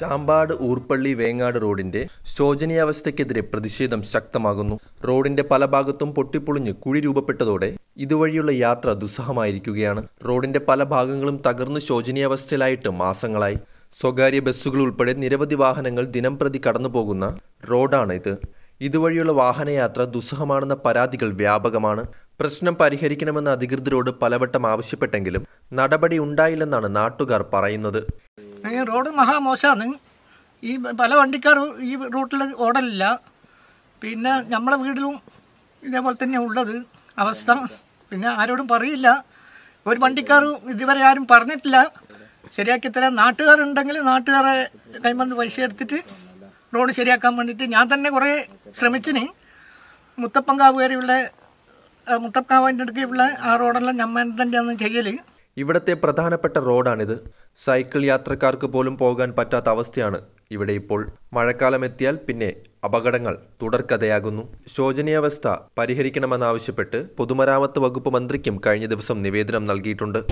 ചാമ്പാട് ഊർപ്പള്ളി വേങ്ങാട് റോഡിന്റെ ശോചനീയാവസ്ഥയ്ക്കെതിരെ പ്രതിഷേധം ശക്തമാകുന്നു റോഡിന്റെ പല ഭാഗത്തും പൊട്ടിപ്പൊളിഞ്ഞ് കുഴി രൂപപ്പെട്ടതോടെ ഇതുവഴിയുള്ള യാത്ര ദുസ്സഹമായിരിക്കുകയാണ് റോഡിന്റെ പല ഭാഗങ്ങളും തകർന്ന് ശോചനീയാവസ്ഥയിലായിട്ട് മാസങ്ങളായി സ്വകാര്യ ബസ്സുകൾ ഉൾപ്പെടെ നിരവധി വാഹനങ്ങൾ ദിനംപ്രതി കടന്നുപോകുന്ന റോഡാണ് ഇത് ഇതുവഴിയുള്ള വാഹനയാത്ര ദുസ്സഹമാണെന്ന പരാതികൾ വ്യാപകമാണ് പ്രശ്നം പരിഹരിക്കണമെന്ന് അധികൃതരോട് പലവട്ടം ആവശ്യപ്പെട്ടെങ്കിലും നടപടി ഉണ്ടായില്ലെന്നാണ് നാട്ടുകാർ പറയുന്നത് റോഡ് മഹാമോശമാണ് ഈ പല വണ്ടിക്കാർ ഈ റൂട്ടിൽ ഓടലില്ല പിന്നെ നമ്മളെ വീട്ടിലും ഇതേപോലെ തന്നെ ഉള്ളത് അവസ്ഥ പിന്നെ ആരോടും പറയില്ല ഒരു വണ്ടിക്കാരും ഇതുവരെ ആരും പറഞ്ഞിട്ടില്ല ശരിയാക്കി തരാൻ നാട്ടുകാരുണ്ടെങ്കിൽ നാട്ടുകാരെ കൈമന്ന് പൈസ എടുത്തിട്ട് റോഡ് ശരിയാക്കാൻ വേണ്ടിയിട്ട് ഞാൻ തന്നെ കുറേ ശ്രമിച്ചിന് മുത്തപ്പൻകാവ് വരെയുള്ള മുത്തപ്പൻകാവിൻ്റെ അടുക്കുള്ള ആ റോഡെല്ലാം ഞാൻ തന്നെയാണ് ചെയ്യൽ ഇവിടത്തെ പ്രധാനപ്പെട്ട റോഡാണിത് സൈക്കിൾ യാത്രക്കാർക്ക് പോലും പോകാൻ പറ്റാത്ത അവസ്ഥയാണ് ഇവിടെ ഇപ്പോൾ മഴക്കാലം എത്തിയാൽ പിന്നെ അപകടങ്ങൾ തുടർക്കഥയാകുന്നു ശോചനീയാവസ്ഥ പരിഹരിക്കണമെന്നാവശ്യപ്പെട്ട് പൊതുമരാമത്ത് വകുപ്പ് മന്ത്രിക്കും കഴിഞ്ഞ ദിവസം നിവേദനം നൽകിയിട്ടുണ്ട്